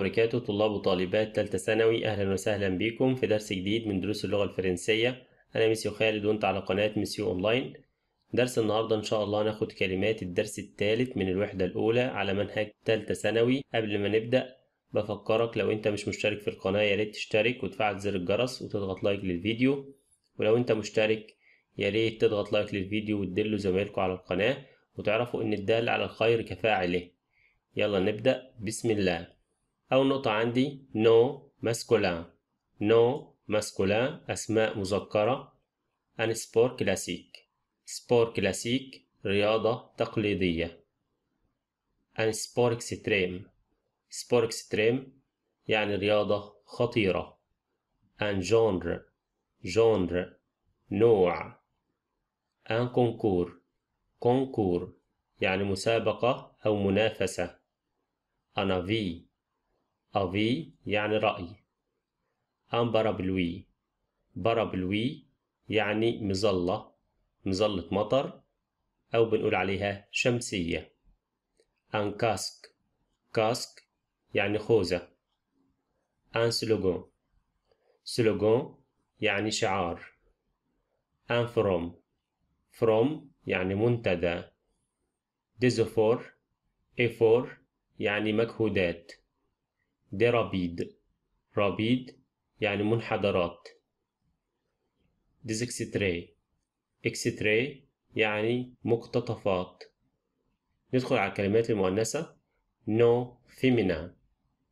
وبركاته طلاب وطالبات تالتة ثانوي أهلا وسهلا بكم في درس جديد من دروس اللغة الفرنسية أنا ميسيو خالد وأنت على قناة ميسيو أونلاين درس النهاردة إن شاء الله هناخد كلمات الدرس الثالث من الوحدة الأولى على منهج تالتة ثانوي قبل ما نبدأ بفكرك لو أنت مش مشترك في القناة يا ريت تشترك وتفعل زر الجرس وتضغط لايك للفيديو ولو أنت مشترك يا ريت تضغط لايك للفيديو وتدلوا زمايلكم على القناة وتعرفوا إن الدال على الخير كفاعله يلا نبدأ بسم الله أول نقطة عندي نو ماسكولان نو ماسكولان أسماء مذكرة أن سبور كلاسيك سبور كلاسيك رياضة تقليدية أن سبور إكستريم سبور إكستريم يعني رياضة خطيرة أن جونر جونر نوع أن كونكور كونكور يعني مسابقة أو منافسة أنا في أفي يعني رأي أمبرا بلوي برا يعني مظلة مظلة مطر أو بنقول عليها شمسية أن كاسك كاسك يعني خوذة أن سلوغون سلوغون يعني شعار أن فروم فروم يعني منتدى ديزوفور إفور يعني مجهودات رابيد رابيد يعني منحدرات ديزكستري اكستري يعني مقتطفات ندخل على الكلمات المؤنثة نو فيمينا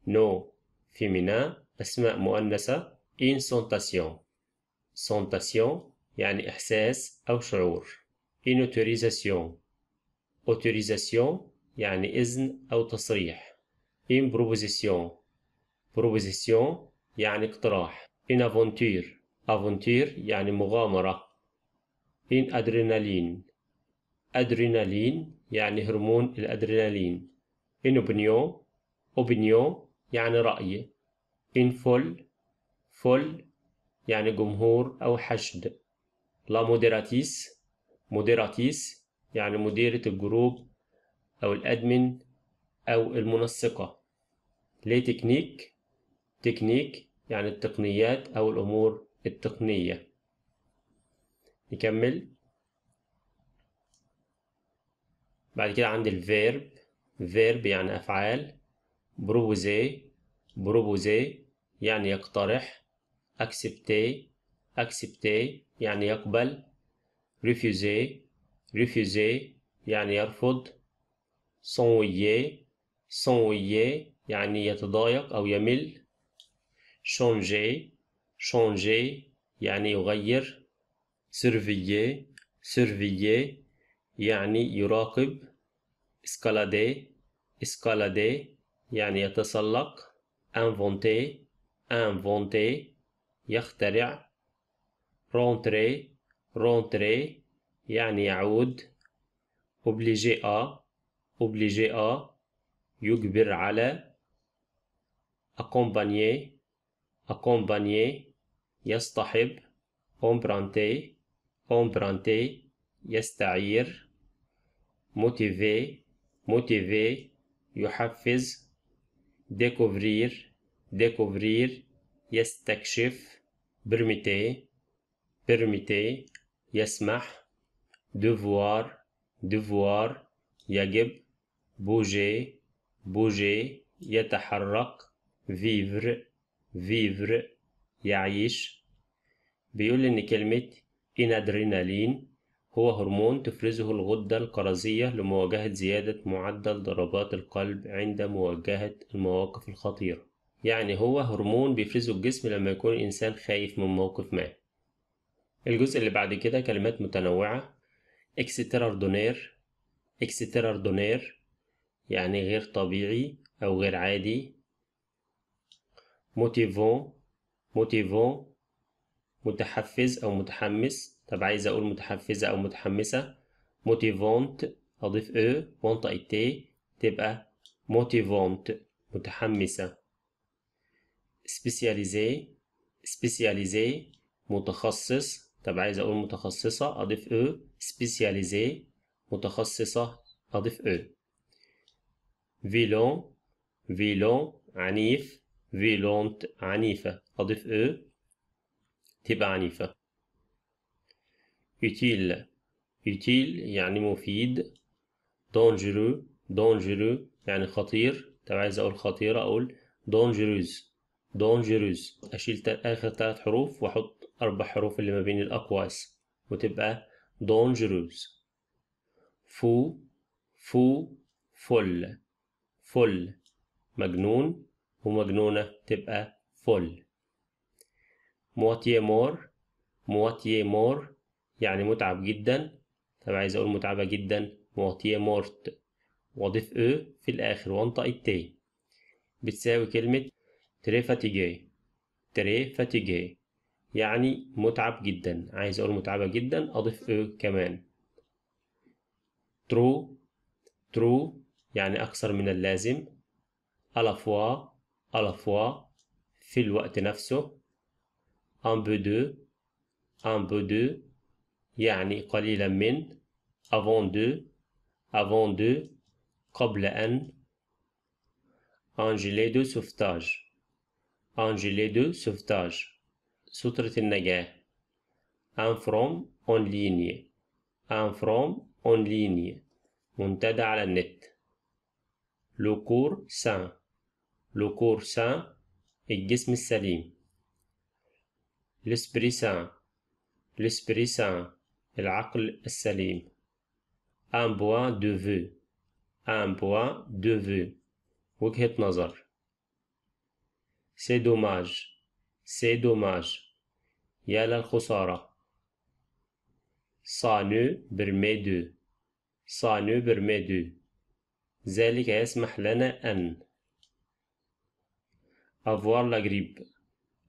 نو فيمينا أسماء مؤنثة إن سونتاسيون سونتاسيون يعني إحساس أو شعور إن أوتوريزاسيون أوتوريزاسيون يعني إذن أو تصريح إن بروبوزيسيون بروبوزيسيون يعني اقتراح إن افونتير افونتير يعني مغامرة إن أدرينالين أدرينالين يعني هرمون الأدرينالين إن أوبنيون أوبنيون يعني رأي إن فول فول يعني جمهور أو حشد لا موديراتيس موديراتيس يعني مديرة الجروب أو الأدمن أو المنسقة لي تكنيك تكنيك يعني التقنيات أو الأمور التقنية نكمل بعد كده عندي الفيرب فيرب يعني أفعال بروبوزي بروبوزي يعني يقترح أكسبتي أكسبتي يعني يقبل ريفوزي ريفوزي يعني يرفض سونويي سونويي يعني يتضايق أو يمل changer changer يعني يغير surveiller surveiller يعني يراقب escalader escalader يعني يتسلق inventer inventer يخترع rentrer rentrer يعني يعود obligé à obligé à يجبر على accompagner accompagner يصطحب emprunter emprunter يستعير motiver motiver يحفز découvrir découvrir يستكشف permettre permettre يسمح devoir devoir يجب bouger bouger يتحرك vivre فيفر يعيش بيقول إن كلمة إنادرينالين هو هرمون تفرزه الغدة القرزية لمواجهة زيادة معدل ضربات القلب عند مواجهة المواقف الخطيرة يعني هو هرمون بيفرزه الجسم لما يكون الإنسان خايف من موقف ما الجزء اللي بعد كده كلمات متنوعة اكسترار دونير يعني غير طبيعي أو غير عادي موتيفون موتيفون متحفز أو متحمس طب عايز أقول متحفزة أو متحمسة موتيفونت أضيف أو وانطق تي تبقى موتيفونت متحمسة سبيسياليزي سبيسياليزي متخصص طب عايز أقول متخصصة أضيف أو سبيسياليزي متخصصة أضيف أو فيلون فيلون عنيف فيلونت عنيفة أضيف أو تبقى عنيفة يتيل يتيل يعني مفيد دونجرو دونجرو يعني خطير طب عايز أقول خطيرة أقول دونجروز دونجروز أشيل آخر ثلاث حروف وأحط أربع حروف اللي ما بين الأقواس وتبقى دونجروز فو فو فل فل مجنون ومجنونة تبقى فل مواتيه مور مواتيه مور يعني متعب جدا طب عايز اقول متعبة جدا مواتيه مورت واضيف او في الاخر وانطق التي بتساوي كلمة تري فاتيجي تري فاتيجي يعني متعب جدا عايز اقول متعبة جدا اضيف او كمان ترو ترو يعني اكثر من اللازم الافوا À la fois, fil en nefso, un peu deux, un beau deux, un قليلا min, avant deux, avant deux, قبل en, un deux de sauvetage, un gilet de sauvetage, sutretin En un from en ligne, un from en ligne, monté à la net, le cours sain. لوكور سان الجسم السليم لسبري سان لسبري سان العقل السليم ان بوا دو فو ان بوا دو فو وجهة نظر سي دوماج سي دوماج يا للخسارة صانو برمي دو صانو برمي دو ذلك يسمح لنا أن avoir la grippe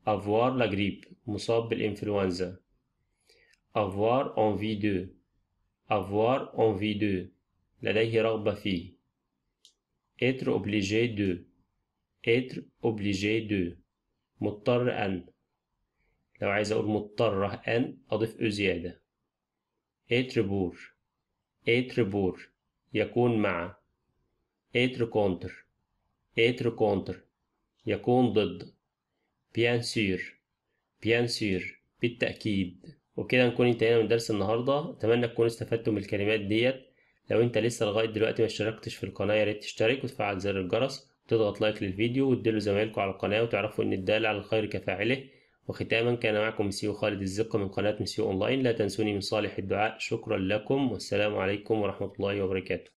avoir la grippe مصاب l'influenza. avoir envie de avoir envie de la رغبة في, être obligé de être obligé de مضطر en. لو عايز أقول مضطر أن أضيف او être pour être pour يكون مع être contre être contre يكون ضد بيان سير بيان سير بالتأكيد وكده نكون انتهينا من درس النهارده اتمنى تكونوا استفدتوا من الكلمات ديت لو انت لسه لغايه دلوقتي ما اشتركتش في القناه يا ريت تشترك وتفعل زر الجرس وتضغط لايك للفيديو وتدلوا زمايلكم على القناه وتعرفوا ان الدال على الخير كفاعله وختاما كان معكم مسيو خالد الزقه من قناه مسيو اونلاين لا تنسوني من صالح الدعاء شكرا لكم والسلام عليكم ورحمه الله وبركاته